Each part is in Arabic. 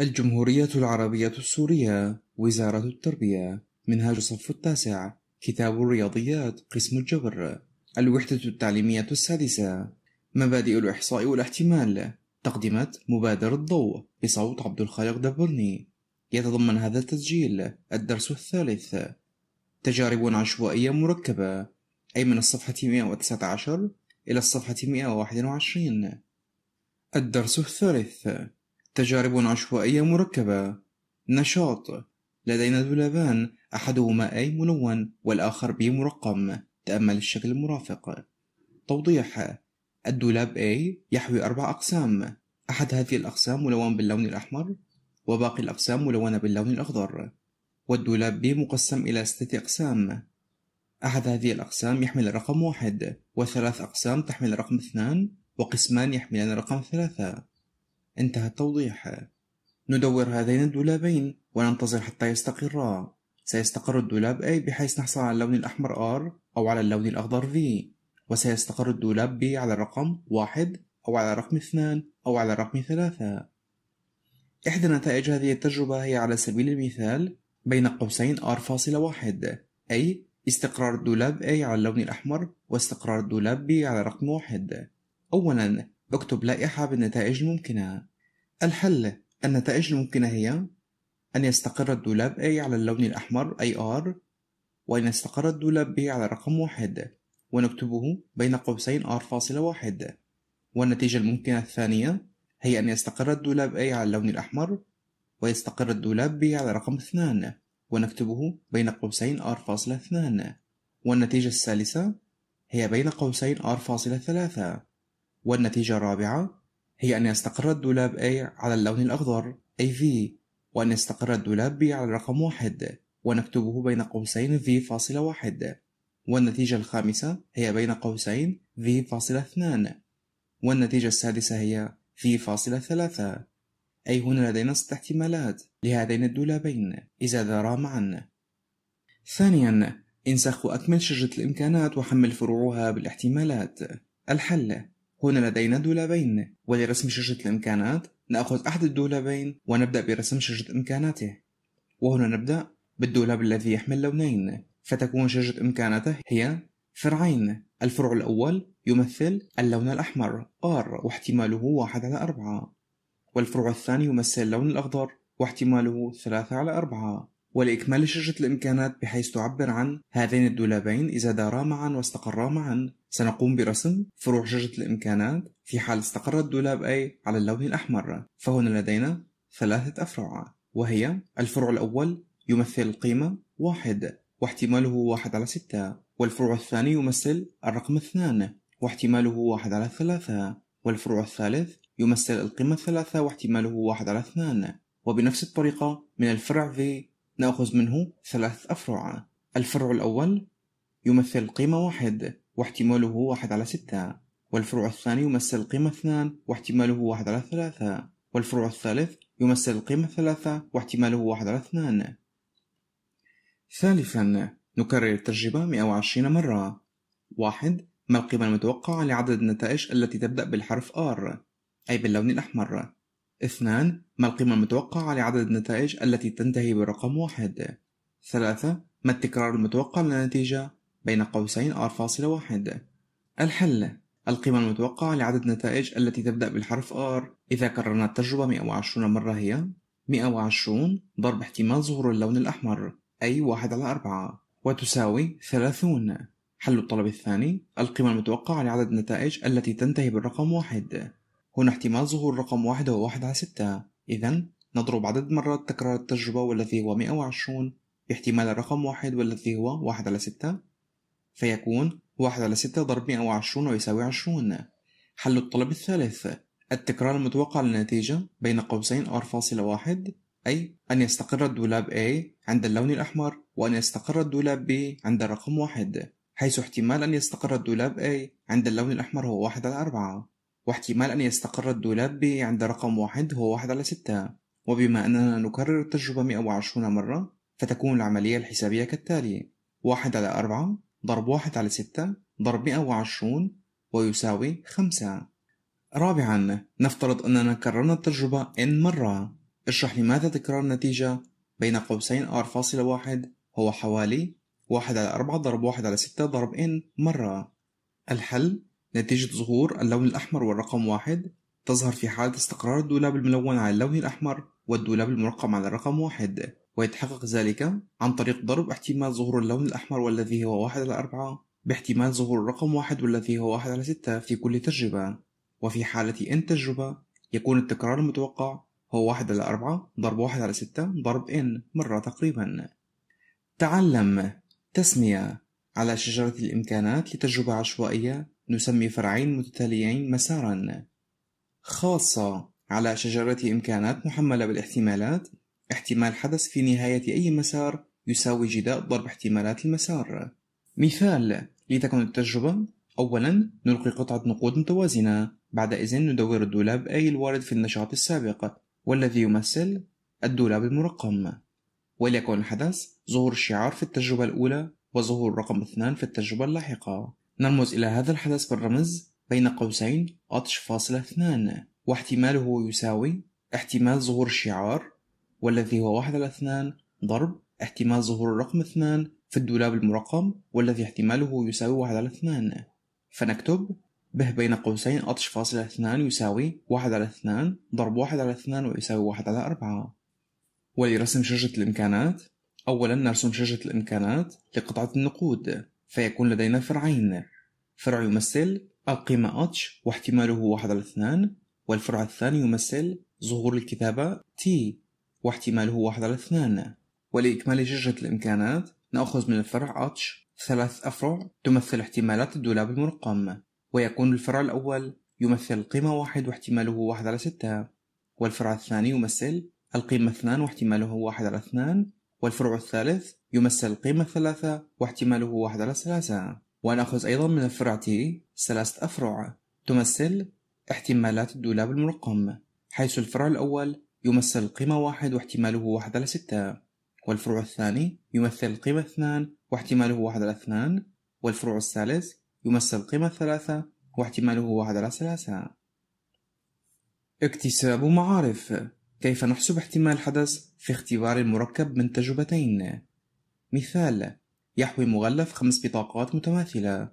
الجمهورية العربية السورية وزارة التربية منهاج الصف التاسع كتاب الرياضيات قسم الجبر الوحدة التعليمية السادسة مبادئ الإحصاء والاحتمال تقدمة مبادرة الضوء بصوت عبد الخالق دبرني يتضمن هذا التسجيل الدرس الثالث تجارب عشوائية مركبة أي من الصفحة 119 إلى الصفحة 121 الدرس الثالث تجارب عشوائية مركبة نشاط لدينا دولابان أحدهما أي ملون والآخر بي مرقم تأمل الشكل المرافق توضيح الدولاب A يحوي أربع أقسام أحد هذه الأقسام ملون باللون الأحمر وباقي الأقسام ملونة باللون الأخضر والدولاب B مقسم إلى ستة أقسام أحد هذه الأقسام يحمل رقم واحد وثلاث أقسام تحمل رقم اثنان وقسمان يحملان رقم ثلاثة انتهى التوضيح ندور هذين الدولابين وننتظر حتى يستقرا سيستقر الدولاب A بحيث نحصل على اللون الأحمر R أو على اللون الأخضر V وسيستقر الدولاب B على الرقم واحد أو على رقم اثنان أو على رقم ثلاثة إحدى نتائج هذه التجربة هي على سبيل المثال بين قوسين R فاصلة واحد أي استقرار الدولاب A على اللون الأحمر واستقرار الدولاب B على رقم واحد أولا اكتب لائحة بالنتائج الممكنة. الحل النتائج الممكنة هي أن يستقر الدولاب A على اللون الأحمر AR وأن يستقر الدولاب B على رقم واحد ونكتبه بين قوسين R فاصلة واحد والنتيجة الممكنة الثانية هي أن يستقر الدولاب A على اللون الأحمر ويستقر الدولاب B على رقم اثنان ونكتبه بين قوسين R فاصلة اثنان والنتيجة الثالثة هي بين قوسين R فاصلة ثلاثة والنتيجة الرابعة هي أن يستقر الدولاب A على اللون الأخضر AV وأن يستقر الدولاب B على الرقم واحد ونكتبه بين قوسين V فاصلة واحد والنتيجة الخامسة هي بين قوسين V فاصلة اثنان والنتيجة السادسة هي V فاصلة ثلاثة أي هنا لدينا ست احتمالات لهذين الدولابين إذا دارا معا ثانيا انسخ وأكمل شجرة الإمكانات وحمل فروعها بالاحتمالات الحل هنا لدينا دولابين ولرسم شاشة الإمكانات نأخذ أحد الدولابين ونبدأ برسم شاشة إمكاناته وهنا نبدأ بالدولاب الذي يحمل لونين فتكون شاشة إمكاناته هي فرعين الفرع الأول يمثل اللون الأحمر R واحتماله واحد على أربعة والفرع الثاني يمثل اللون الأخضر واحتماله ثلاثة على أربعة ولإكمال شاشة الإمكانات بحيث تعبر عن هذين الدولابين إذا دارا معا واستقرا معا سنقوم برسم فروع شاشة الإمكانات في حال استقر الدولاب أي على اللون الأحمر فهنا لدينا ثلاثة أفرع وهي الفرع الأول يمثل القيمة واحد واحتماله واحد على ستة والفرع الثاني يمثل الرقم اثنان واحتماله واحد على ثلاثة والفرع الثالث يمثل القيمة الثلاثة واحتماله واحد على اثنان وبنفس الطريقة من الفرع V نأخذ منه ثلاث أفرع الفرع الأول يمثل قيمة واحد واحتماله واحد على ستة والفرع الثاني يمثل قيمة اثنان واحتماله واحد على ثلاثة والفرع الثالث يمثل قيمة ثلاثة واحتماله واحد على اثنان ثالثا نكرر التجربة 120 مرة واحد ما القيمة المتوقعة لعدد النتائج التي تبدأ بالحرف R أي باللون الأحمر اثنان ما القيمة المتوقعة لعدد النتائج التي تنتهي بالرقم واحد ثلاثة ما التكرار المتوقع للنتيجة بين قوسين R.1 الحل القيمة المتوقعة لعدد النتائج التي تبدأ بالحرف R إذا كررنا التجربة 120 مرة هي 120 ضرب احتمال ظهور اللون الأحمر أي 1 على 4 وتساوي 30 حل الطلب الثاني القيمة المتوقعة لعدد النتائج التي تنتهي بالرقم واحد هنا احتمال ظهور رقم واحد هو واحد على ستة إذا نضرب عدد مرات تكرار التجربة والذي هو مئة وعشرون باحتمال الرقم واحد والذي هو واحد على ستة فيكون واحد على ستة ضرب مئة وعشرون ويساوي عشرون حل الطلب الثالث التكرار المتوقع للنتيجة بين قوسين R فاصلة واحد أي أن يستقر الدولاب A عند اللون الأحمر وأن يستقر الدولاب B عند الرقم واحد حيث احتمال أن يستقر الدولاب A عند اللون الأحمر هو واحد على أربعة واحتمال أن يستقر الدولاب عند رقم واحد هو واحد على ستة وبما أننا نكرر التجربة 120 مرة فتكون العملية الحسابية كالتالي واحد على أربعة ضرب واحد على ستة ضرب 120 ويساوي خمسة رابعا نفترض أننا كررنا التجربة n مرة اشرح لماذا تكرار النتيجة بين قوسين r فاصلة واحد هو حوالي واحد على أربعة ضرب واحد على ستة ضرب n مرة الحل نتيجة ظهور اللون الأحمر والرقم واحد تظهر في حالة استقرار الدولاب الملون على اللون الأحمر والدولاب المرقم على الرقم واحد ويتحقق ذلك عن طريق ضرب احتمال ظهور اللون الأحمر والذي هو واحد على أربعة باحتمال ظهور الرقم واحد والذي هو واحد على ستة في كل تجربة وفي حالة n تجربة يكون التكرار المتوقع هو واحد على أربعة ضرب واحد على ستة ضرب n مرة تقريبا تعلم تسمية على شجرة الإمكانات لتجربة عشوائية نسمي فرعين متتاليين مسارا خاصة على شجرة إمكانات محملة بالاحتمالات احتمال حدث في نهاية أي مسار يساوي جداء ضرب احتمالات المسار مثال لتكن التجربة أولا نلقي قطعة نقود متوازنة بعد إذن ندور الدولاب أي الوارد في النشاط السابق والذي يمثل الدولاب المرقم وليكن الحدث ظهور الشعار في التجربة الأولى وظهور رقم اثنان في التجربة اللاحقة نرمز إلى هذا الحدث بالرمز بين قوسين أطش فاصلة اثنان واحتماله يساوي احتمال ظهور الشعار والذي هو واحد على اثنان ضرب احتمال ظهور الرقم اثنان في الدولاب المرقم والذي احتماله يساوي واحد على اثنان فنكتب به بين قوسين أطش فاصلة اثنان يساوي واحد على اثنان ضرب واحد على اثنان ويساوي واحد على أربعة ولرسم شجرة الإمكانات أولا نرسم شجرة الإمكانات لقطعة النقود فيكون لدينا فرعين فرع يمثل القيمة H واحتماله واحد على اثنان والفرع الثاني يمثل ظهور الكتابة T واحتماله واحد على اثنان ولإكمال شجرة الإمكانات نأخذ من الفرع H ثلاث أفرع تمثل احتمالات الدولاب المرقم ويكون الفرع الأول يمثل القيمة واحد واحتماله واحد على ستة والفرع الثاني يمثل القيمة اثنان واحتماله واحد على اثنان والفرع الثالث يمثل القيمة الثلاثة واحتماله واحد على ثلاثة ونأخذ أيضا من الفرع تي ثلاثة أفرع تمثل احتمالات الدولاب المرقم حيث الفرع الأول يمثل القيمة واحد واحتماله واحد على ستة والفرع الثاني يمثل القيمة اثنان واحتماله واحد على اثنان والفرع الثالث يمثل القيمة ثلاثة واحتماله واحد على ثلاثة اكتساب معارف كيف نحسب احتمال حدث في اختبار مركب من تجربتين؟ مثال يحوي مغلف خمس بطاقات متماثلة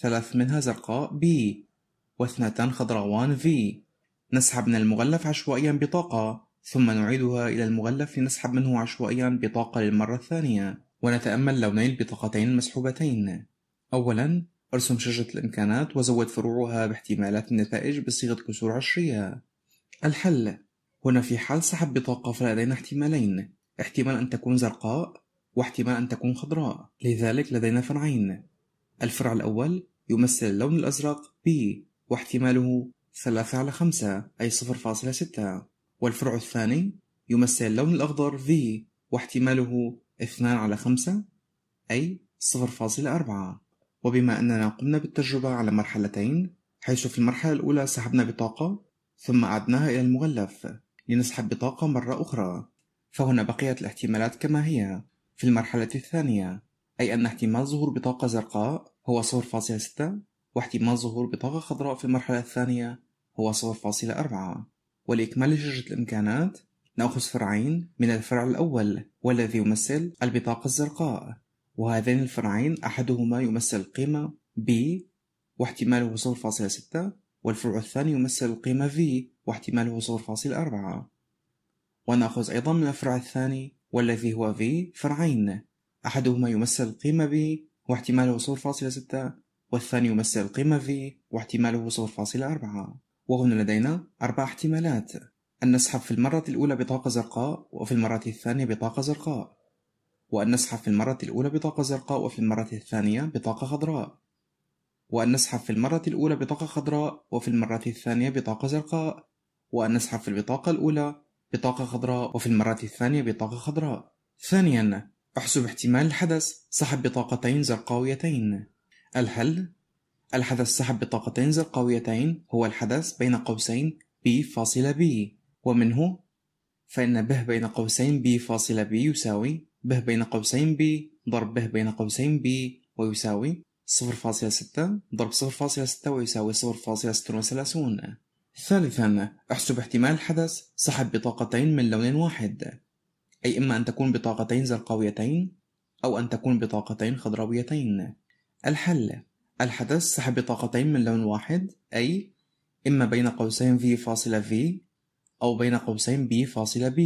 ثلاث منها زرقاء B واثنتان خضراوان V نسحب من المغلف عشوائيا بطاقة ثم نعيدها إلى المغلف لنسحب منه عشوائيا بطاقة للمرة الثانية ونتأمل لوني البطاقتين المسحوبتين أولا ارسم شجرة الإمكانات وزود فروعها باحتمالات النتائج بصيغة كسور عشرية الحل هنا في حال سحب بطاقة فلدينا احتمالين احتمال أن تكون زرقاء واحتمال أن تكون خضراء لذلك لدينا فرعين الفرع الأول يمثل اللون الأزرق B واحتماله 3 على 5 أي 0.6 والفرع الثاني يمثل اللون الأخضر V واحتماله 2 على 5 أي 0.4 وبما أننا قمنا بالتجربة على مرحلتين حيث في المرحلة الأولى سحبنا بطاقة ثم أعدناها إلى المغلف لنسحب بطاقة مرة أخرى فهنا بقيت الاحتمالات كما هي في المرحلة الثانية أي أن احتمال ظهور بطاقة زرقاء هو 0.6 واحتمال ظهور بطاقة خضراء في المرحلة الثانية هو 0.4 ولإكمال شجرة الإمكانات نأخذ فرعين من الفرع الأول والذي يمثل البطاقة الزرقاء وهذين الفرعين أحدهما يمثل القيمة B واحتماله 0.6 والفرع الثاني يمثل القيمة V واحتمال وصول فاصل أربعة ونأخذ أيضا من الفرع الثاني والذي هو V فرعين أحدهما يمثل القيمة B واحتمال وصول فاصل ستة والثاني يمثل القيمة V واحتمال وصول فاصل أربعة وهنا لدينا أربع احتمالات أن نسحب في المرة الأولى بطاقة زرقاء وفي المرة الثانية بطاقة زرقاء وأن نسحب في المرة الأولى بطاقة زرقاء وفي المرة الثانية بطاقة خضراء وأن نسحب في المرة الأولى بطاقة خضراء وفي المرة الثانية بطاقة زرقاء وأن نسحب في البطاقة الأولى بطاقة خضراء وفي المرة الثانية بطاقة خضراء. ثانيا احسب احتمال الحدث سحب بطاقتين زرقاويتين. الحل الحدث سحب بطاقتين زرقاويتين هو الحدث بين قوسين B فاصلة B ومنه فإن ب بين قوسين B فاصلة B يساوي ب بين قوسين B ضرب ب بين قوسين B ويساوي 0.6 ضرب 0.6 ويساوي 0.36 ثالثا احسب احتمال الحدث سحب بطاقتين من لون واحد أي إما أن تكون بطاقتين زرقاويتين أو أن تكون بطاقتين خضراويتين الحل الحدث سحب بطاقتين من لون واحد أي إما بين قوسين V فاصلة V أو بين قوسين B فاصلة B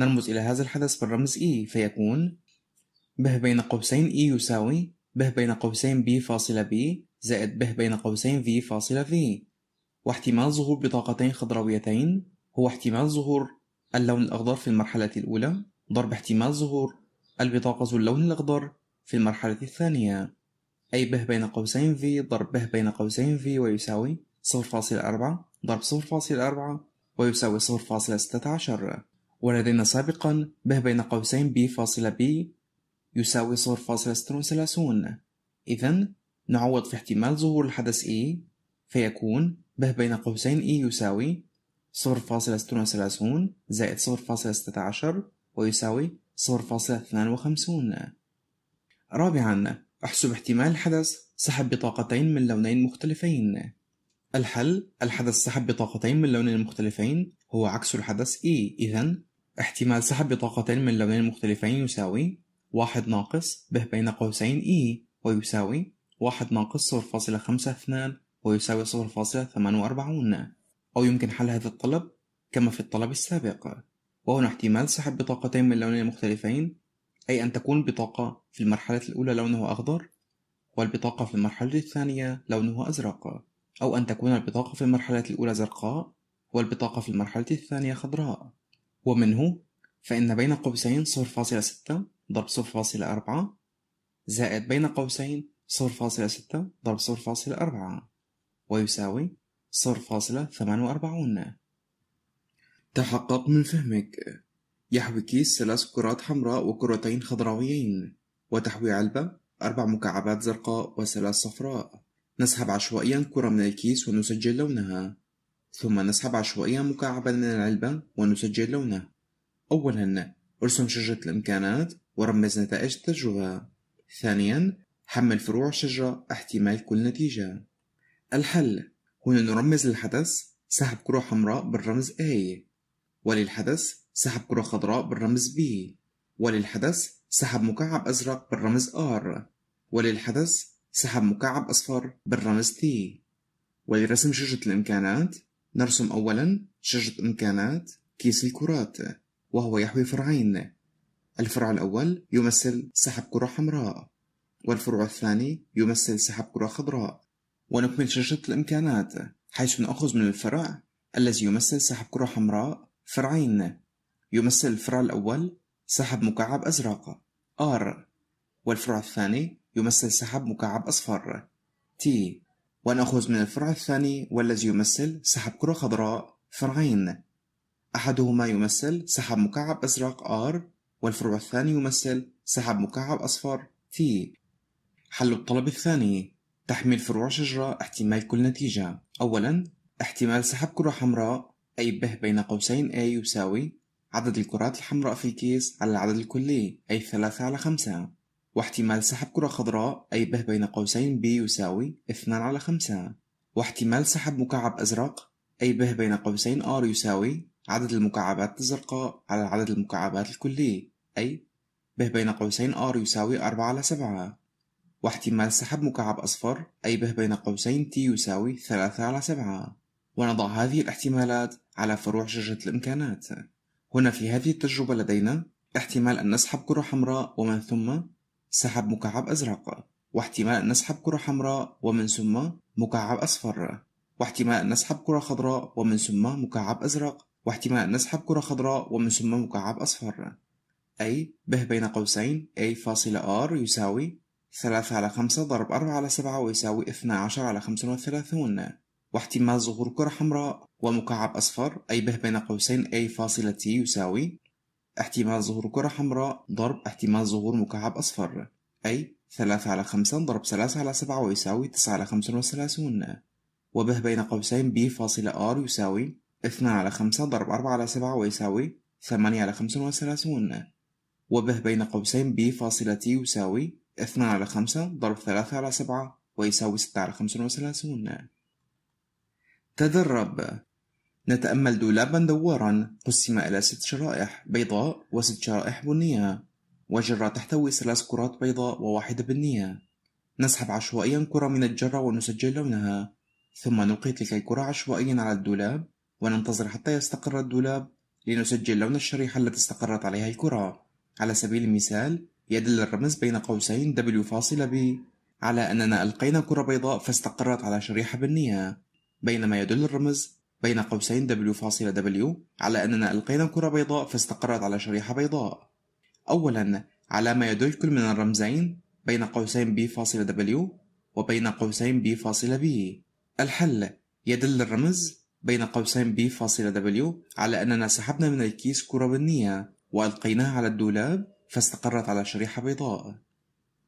نرمز إلى هذا الحدث بالرمز E فيكون به بين قوسين E يساوي به بين قوسين B فاصلة B زائد به بين قوسين V فاصلة V واحتمال ظهور بطاقتين خضراويتين هو احتمال ظهور اللون الأخضر في المرحلة الأولى ضرب احتمال ظهور البطاقة ذو اللون الأخضر في المرحلة الثانية أي به بين قوسين v ضرب به بين قوسين v ويساوي 0.4 ضرب 0.4 ويساوي 0.16 ولدينا سابقا به بين قوسين b فاصلة b يساوي 0.36 إذا نعوض في احتمال ظهور الحدث E فيكون به بين قوسين E يساوي 0.36 زائد 0.16 ويساوي 0.52 رابعا احسب احتمال الحدث سحب بطاقتين من لونين مختلفين الحل الحدث سحب بطاقتين من لونين مختلفين هو عكس الحدث E إذا احتمال سحب بطاقتين من لونين مختلفين يساوي واحد ناقص به بين قوسين E ويساوي واحد ناقص 0.52 ويساوي 0.48 أو يمكن حل هذا الطلب كما في الطلب السابق وهنا احتمال سحب بطاقتين من لونين مختلفين أي أن تكون بطاقة في المرحلة الأولى لونها أخضر والبطاقة في المرحلة الثانية لونها أزرق أو أن تكون البطاقة في المرحلة الأولى زرقاء والبطاقة في المرحلة الثانية خضراء ومنه فإن بين قوسين 0.6 ضرب 0.4 زائد بين قوسين 0.6 ضرب 0.4 ويساوي 0.48 تحقق من فهمك يحوي كيس ثلاث كرات حمراء وكرتين خضراويين وتحوي علبة أربع مكعبات زرقاء وثلاث صفراء نسحب عشوائيا كرة من الكيس ونسجل لونها ثم نسحب عشوائيا مكعبا من العلبة ونسجل لونه أولا ارسم شجرة الإمكانات ورمز نتائج التجربة ثانيا حمل فروع الشجرة احتمال كل نتيجة الحل هنا نرمز للحدث سحب كرة حمراء بالرمز A وللحدث سحب كرة خضراء بالرمز B وللحدث سحب مكعب أزرق بالرمز R وللحدث سحب مكعب أصفر بالرمز T ولرسم شجرة الإمكانات نرسم أولا شجرة إمكانات كيس الكرات وهو يحوي فرعين الفرع الأول يمثل سحب كرة حمراء والفرع الثاني يمثل سحب كرة خضراء ونكمل شاشة الامكانات حيث نأخذ من الفرع الذي يمثل سحب كرة حمراء فرعين يمثل الفرع الأول سحب مكعب أزرق R والفرع الثاني يمثل سحب مكعب أصفر T ونأخذ من الفرع الثاني والذي يمثل سحب كرة خضراء فرعين أحدهما يمثل سحب مكعب أزرق R والفرع الثاني يمثل سحب مكعب أصفر T حل الطلب الثاني تحمل فروع شجرة احتمال كل نتيجة أولا احتمال سحب كرة حمراء أي به بين قوسين A يساوي عدد الكرات الحمراء في الكيس على العدد الكلي أي ثلاثة على خمسة واحتمال سحب كرة خضراء أي به بين قوسين B يساوي اثنان على خمسة واحتمال سحب مكعب أزرق أي به بين قوسين R يساوي عدد المكعبات الزرقاء على عدد المكعبات الكلي أي به بين قوسين R يساوي أربعة على سبعة واحتمال سحب مكعب أصفر أي به بين قوسين t يساوي 3 على 7 ونضع هذه الاحتمالات على فروع شجرة الإمكانات هنا في هذه التجربة لدينا احتمال أن نسحب كرة حمراء ومن ثم سحب مكعب أزرق واحتمال أن نسحب كرة حمراء ومن ثم مكعب أصفر واحتمال أن نسحب كرة خضراء ومن ثم مكعب أزرق واحتمال أن نسحب كرة خضراء ومن ثم مكعب أصفر أي به بين قوسين A فاصلة R يساوي ثلاثة على خمسة ضرب أربعة على سبعة ويساوي اثنا عشر على خمسة وثلاثون واحتمال ظهور كرة حمراء ومكعب أصفر أي به بين قوسين أي فاصلة تي يساوي احتمال ظهور كرة حمراء ضرب احتمال ظهور مكعب أصفر أي ثلاثة على خمسة ضرب ثلاثة على سبعة ويساوي تسعة على خمسة وثلاثون وبه بين قوسين بي فاصلة آر يساوي اثنان على خمسة ضرب أربعة على سبعة ويساوي ثمانية على خمسة وثلاثون وبه بين قوسين بي فاصلة تي يساوي اثنان على خمسة ضرب ثلاثة على سبعة ويساوي ستة على 35 وثلاثون تدرب نتأمل دولابا دوارا قسم إلى ست شرائح بيضاء وست شرائح بنية وجرة تحتوي ثلاث كرات بيضاء وواحدة بنية نسحب عشوائيا كرة من الجرة ونسجل لونها ثم نلقي تلك الكرة عشوائيا على الدولاب وننتظر حتى يستقر الدولاب لنسجل لون الشريحة التي استقرت عليها الكرة على سبيل المثال يدل الرمز بين قوسين W فاصلة B على أننا ألقينا كرة بيضاء فاستقرت على شريحة بنية بينما يدل الرمز بين قوسين W فاصلة W على أننا ألقينا كرة بيضاء فاستقرت على شريحة بيضاء أولا على ما يدل كل من الرمزين بين قوسين B فاصلة W وبين قوسين B فاصلة B الحل يدل الرمز بين قوسين B فاصلة W على أننا سحبنا من الكيس كرة بنية وألقيناها على الدولاب فاستقرت على شريحة بيضاء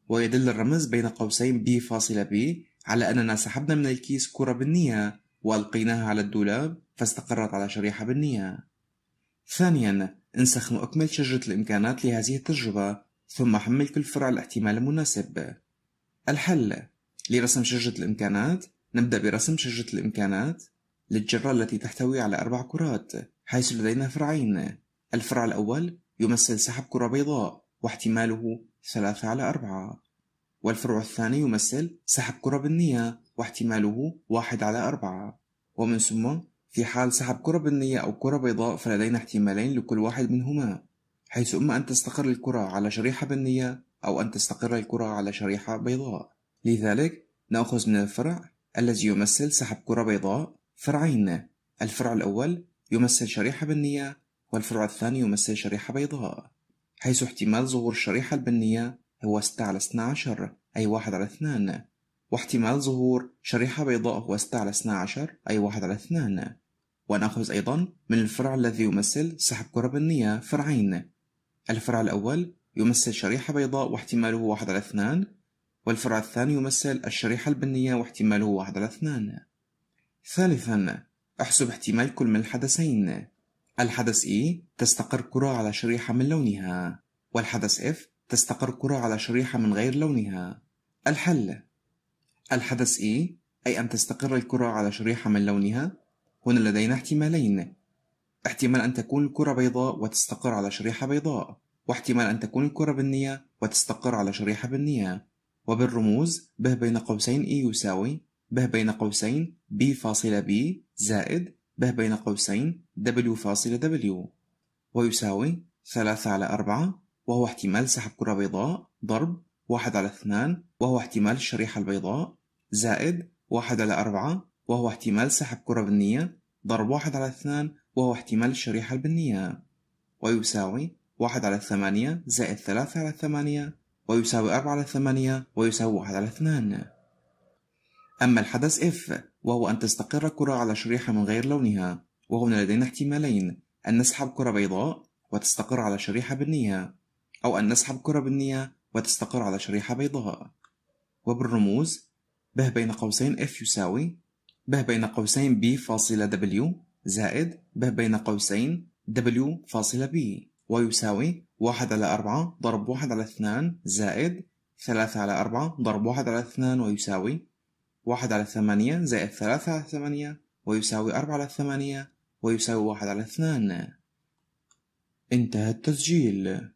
ويدل الرمز بين قوسين B فاصلة B على أننا سحبنا من الكيس كرة بنية وألقيناها على الدولاب فاستقرت على شريحة بنية ثانيا انسخ مؤكمل شجرة الإمكانات لهذه التجربة ثم حمل كل فرع الاحتمال المناسب الحل لرسم شجرة الإمكانات نبدأ برسم شجرة الإمكانات للجرة التي تحتوي على أربع كرات حيث لدينا فرعين الفرع الأول يمثل سحب كرة بيضاء واحتماله 3 على 4 والفرع الثاني يمثل سحب كرة بنية واحتماله 1 على 4 ومن ثم في حال سحب كرة بنية أو كرة بيضاء فلدينا احتمالين لكل واحد منهما حيث إما أن تستقر الكرة على شريحة بنية أو أن تستقر الكرة على شريحة بيضاء لذلك نأخذ من الفرع الذي يمثل سحب كرة بيضاء فرعين الفرع الأول يمثل شريحة بنية والفرع الثاني يمثل شريحة بيضاء حيث احتمال ظهور الشريحة البنية هو 6 على 12 أي 1 على 2 واحتمال ظهور شريحة بيضاء هو 6 على 12 أي 1 على 2 ونأخذ أيضا من الفرع الذي يمثل سحب كرة بنية فرعين الفرع الأول يمثل شريحة بيضاء واحتماله 1 على 2 والفرع الثاني يمثل الشريحة البنية واحتماله 1 على 2 ثالثا احسب احتمال كل من الحدثين الحدث E تستقر كرة على شريحة من لونها والحدث F تستقر كرة على شريحة من غير لونها الحل الحدث E أي أن تستقر الكرة على شريحة من لونها هنا لدينا احتمالين احتمال أن تكون الكرة بيضاء وتستقر على شريحة بيضاء واحتمال أن تكون الكرة بنية وتستقر على شريحة بنية وبالرموز ب بين قوسين E يساوي ب بين قوسين B فاصلة B زائد ب بين قوسين W فاصلة W ويساوي ثلاثة على أربعة وهو احتمال سحب كرة بيضاء ضرب واحد على اثنان وهو احتمال الشريحة البيضاء زائد واحد على أربعة وهو احتمال سحب كرة بنية ضرب واحد على اثنان وهو احتمال الشريحة البنية ويساوي واحد على ثمانية زائد ثلاثة على ثمانية ويساوي أربعة على ثمانية ويساوي واحد على اثنان أما الحدث F وهو أن تستقر كرة على شريحة من غير لونها وهنا لدينا احتمالين أن نسحب كرة بيضاء وتستقر على شريحة بنية أو أن نسحب كرة بنية وتستقر على شريحة بيضاء وبالرموز ب بين قوسين F يساوي ب بين قوسين B فاصلة W زائد ب بين قوسين W فاصلة B ويساوي 1 على 4 ضرب 1 على 2 زائد 3 على 4 ضرب 1 على 2 ويساوي واحد على ثمانية زائد ثلاثة على ثمانية ويساوي أربعة على ثمانية ويساوي واحد على اثنان انتهى التسجيل